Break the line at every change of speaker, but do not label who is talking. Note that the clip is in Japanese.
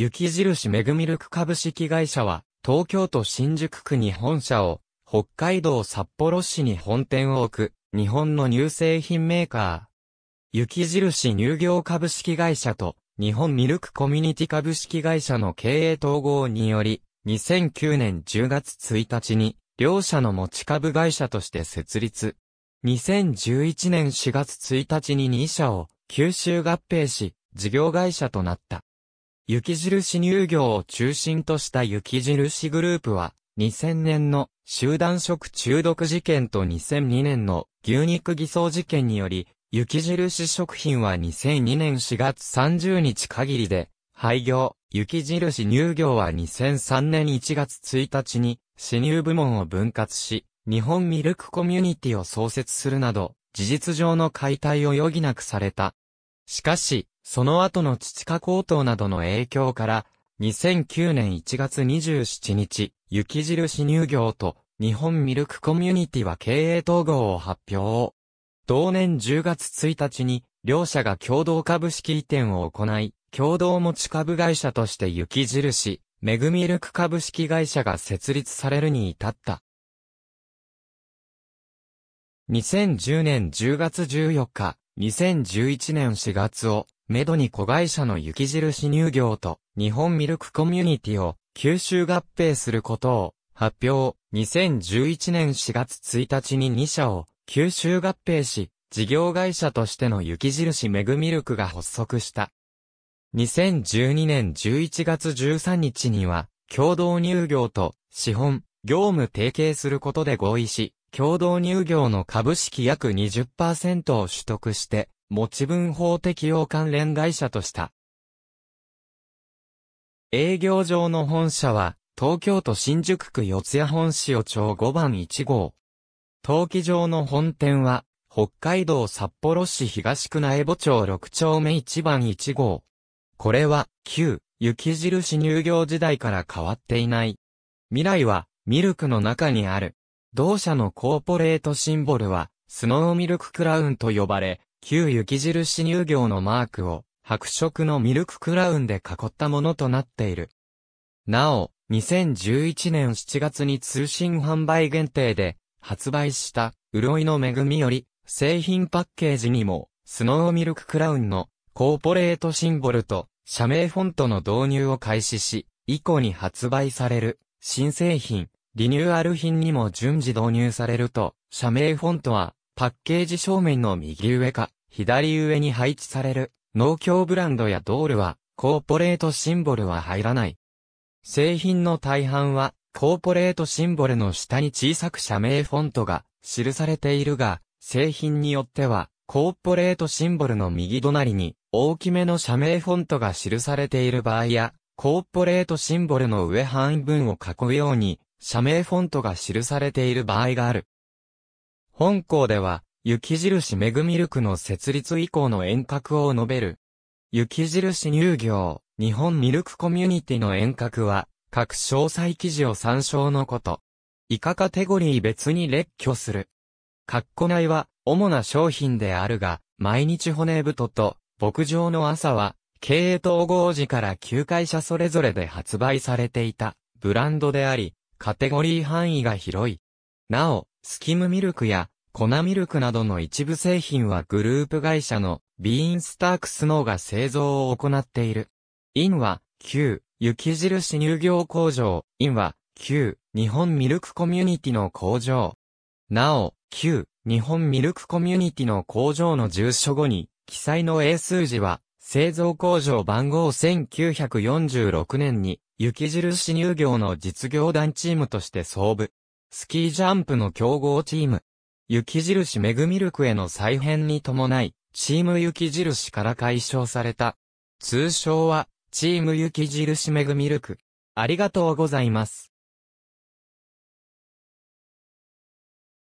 雪印メグミルク株式会社は、東京都新宿区に本社を、北海道札幌市に本店を置く、日本の乳製品メーカー。雪印乳業株式会社と、日本ミルクコミュニティ株式会社の経営統合により、2009年10月1日に、両社の持ち株会社として設立。2011年4月1日に2社を、九州合併し、事業会社となった。雪印乳業を中心とした雪印グループは、2000年の集団食中毒事件と2002年の牛肉偽装事件により、雪印食品は2002年4月30日限りで廃業、雪印乳業は2003年1月1日に死入部門を分割し、日本ミルクコミュニティを創設するなど、事実上の解体を余儀なくされた。しかし、その後の地価高騰などの影響から、2009年1月27日、雪印乳業と日本ミルクコミュニティは経営統合を発表。同年10月1日に、両社が共同株式移転を行い、共同持ち株会社として雪印、メグミルク株式会社が設立されるに至った。2010年10月14日、2011年4月をメドに子会社の雪印乳業と日本ミルクコミュニティを吸収合併することを発表。2011年4月1日に2社を吸収合併し、事業会社としての雪印メグミルクが発足した。2012年11月13日には、共同乳業と資本、業務提携することで合意し、共同乳業の株式約20%を取得して、持ち分法適用関連会社とした。営業上の本社は、東京都新宿区四谷本市を町5番1号。登記上の本店は、北海道札幌市東区内墓町6丁目1番1号。これは、旧、雪印乳業時代から変わっていない。未来は、ミルクの中にある。同社のコーポレートシンボルは、スノーミルククラウンと呼ばれ、旧雪印乳業のマークを白色のミルククラウンで囲ったものとなっている。なお、2011年7月に通信販売限定で発売した潤いの恵みより製品パッケージにもスノーミルククラウンのコーポレートシンボルと社名フォントの導入を開始し、以降に発売される新製品、リニューアル品にも順次導入されると、社名フォントはパッケージ正面の右上か左上に配置される農協ブランドやドールはコーポレートシンボルは入らない。製品の大半はコーポレートシンボルの下に小さく社名フォントが記されているが、製品によってはコーポレートシンボルの右隣に大きめの社名フォントが記されている場合や、コーポレートシンボルの上半分を囲うように社名フォントが記されている場合がある。本校では、雪印メグミルクの設立以降の遠隔を述べる。雪印乳業、日本ミルクコミュニティの遠隔は、各詳細記事を参照のこと。以下カテゴリー別に列挙する。カッコ内は、主な商品であるが、毎日骨太と、牧場の朝は、経営統合時から9会社それぞれで発売されていた、ブランドであり、カテゴリー範囲が広い。なお、スキムミルクや粉ミルクなどの一部製品はグループ会社のビーンスタークスノーが製造を行っている。インは旧雪印乳業工場、インは旧日本ミルクコミュニティの工場。なお、旧日本ミルクコミュニティの工場の住所後に記載の英数字は製造工場番号1946年に雪印乳業の実業団チームとして創部。スキージャンプの強豪チーム、雪印メグミルクへの再編に伴い、チーム雪印から解消された。通称は、チーム雪印メグミルク。ありがとうございます。